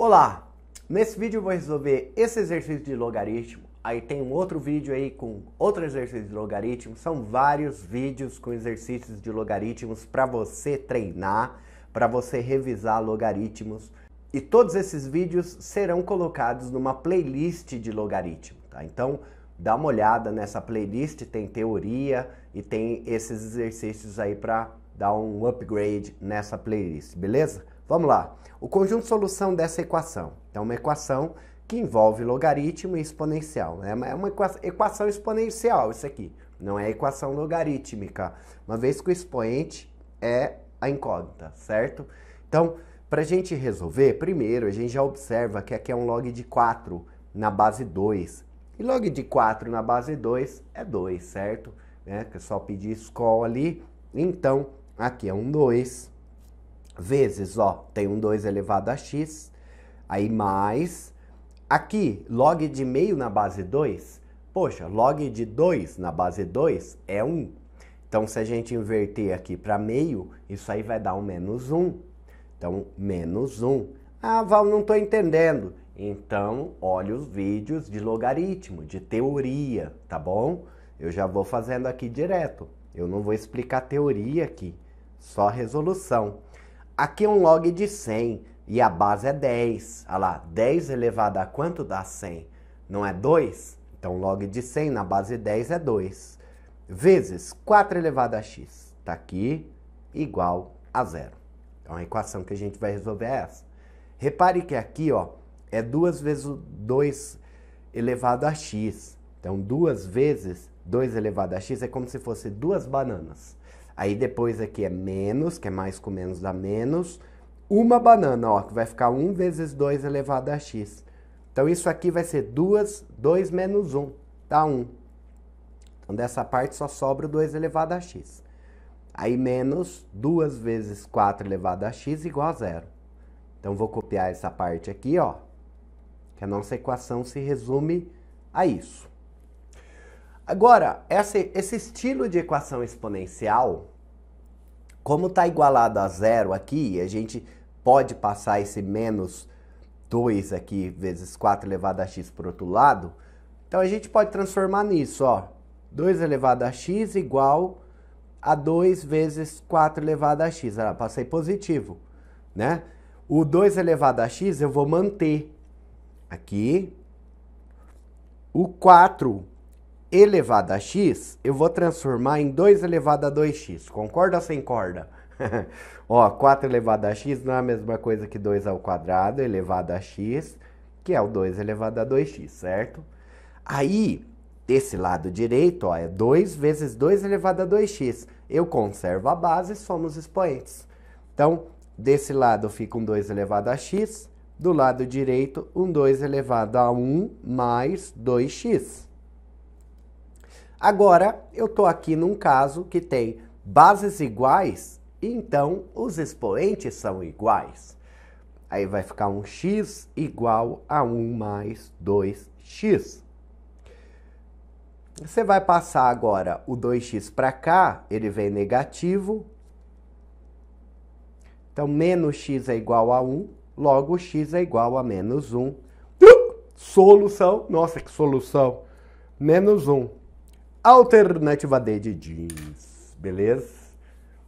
Olá! Nesse vídeo eu vou resolver esse exercício de logaritmo. Aí tem um outro vídeo aí com outro exercício de logaritmo. São vários vídeos com exercícios de logaritmos para você treinar, para você revisar logaritmos. E todos esses vídeos serão colocados numa playlist de logaritmo, tá? Então, dá uma olhada nessa playlist, tem teoria e tem esses exercícios aí para dar um upgrade nessa playlist, beleza? Vamos lá. O conjunto solução dessa equação é uma equação que envolve logaritmo e exponencial. Né? É uma é equação exponencial isso aqui, não é equação logarítmica, uma vez que o expoente é a incógnita, certo? Então, para a gente resolver, primeiro a gente já observa que aqui é um log de 4 na base 2. E log de 4 na base 2 é 2, certo? É Que eu só pedi escola ali. Então, aqui é um 2 vezes, ó, tem um 2 elevado a x, aí mais. Aqui, log de meio na base 2, poxa, log de 2 na base 2 é 1. Um. Então, se a gente inverter aqui para meio, isso aí vai dar um menos 1. Um. Então, menos 1. Um. Ah, Val, não estou entendendo. Então, olhe os vídeos de logaritmo, de teoria, tá bom? Eu já vou fazendo aqui direto. Eu não vou explicar teoria aqui, só resolução. Aqui é um log de 100 e a base é 10. Olha lá, 10 elevado a quanto dá 100? Não é 2? Então, log de 100 na base 10 é 2. Vezes 4 elevado a x. Está aqui, igual a zero. Então, a equação que a gente vai resolver é essa. Repare que aqui ó, é 2 vezes 2 elevado a x. Então, 2 vezes 2 elevado a x é como se fosse duas bananas. Aí depois aqui é menos, que é mais com menos dá menos. Uma banana, ó, que vai ficar 1 vezes 2 elevado a x. Então isso aqui vai ser 2, 2 menos 1, dá 1. Então dessa parte só sobra o 2 elevado a x. Aí menos 2 vezes 4 elevado a x igual a zero. Então vou copiar essa parte aqui, ó. Que a nossa equação se resume a isso. Agora, esse, esse estilo de equação exponencial, como está igualado a zero aqui, a gente pode passar esse menos 2 aqui vezes 4 elevado a x para o outro lado, então a gente pode transformar nisso, ó. 2 elevado a x igual a 2 vezes 4 elevado a x. Ah, passei positivo, né? O 2 elevado a x eu vou manter aqui. O 4 elevado a x, eu vou transformar em 2 elevado a 2x. Concorda ou sem corda? Ó, 4 elevado a x não é a mesma coisa que 2 ao quadrado elevado a x, que é o 2 elevado a 2x, certo? Aí, desse lado direito, ó, é 2 vezes 2 elevado a 2x. Eu conservo a base e somos expoentes. Então, desse lado fica um 2 elevado a x, do lado direito, um 2 elevado a 1 mais 2x. Agora, eu estou aqui num caso que tem bases iguais, então os expoentes são iguais. Aí vai ficar um x igual a 1 mais 2x. Você vai passar agora o 2x para cá, ele vem negativo. Então, menos x é igual a 1, logo x é igual a menos 1. Solução, nossa que solução, menos 1. Alternativa D de jeans, beleza?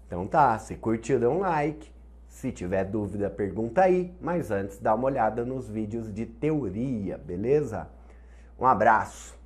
Então tá, se curtiu, dê um like. Se tiver dúvida, pergunta aí. Mas antes, dá uma olhada nos vídeos de teoria, beleza? Um abraço!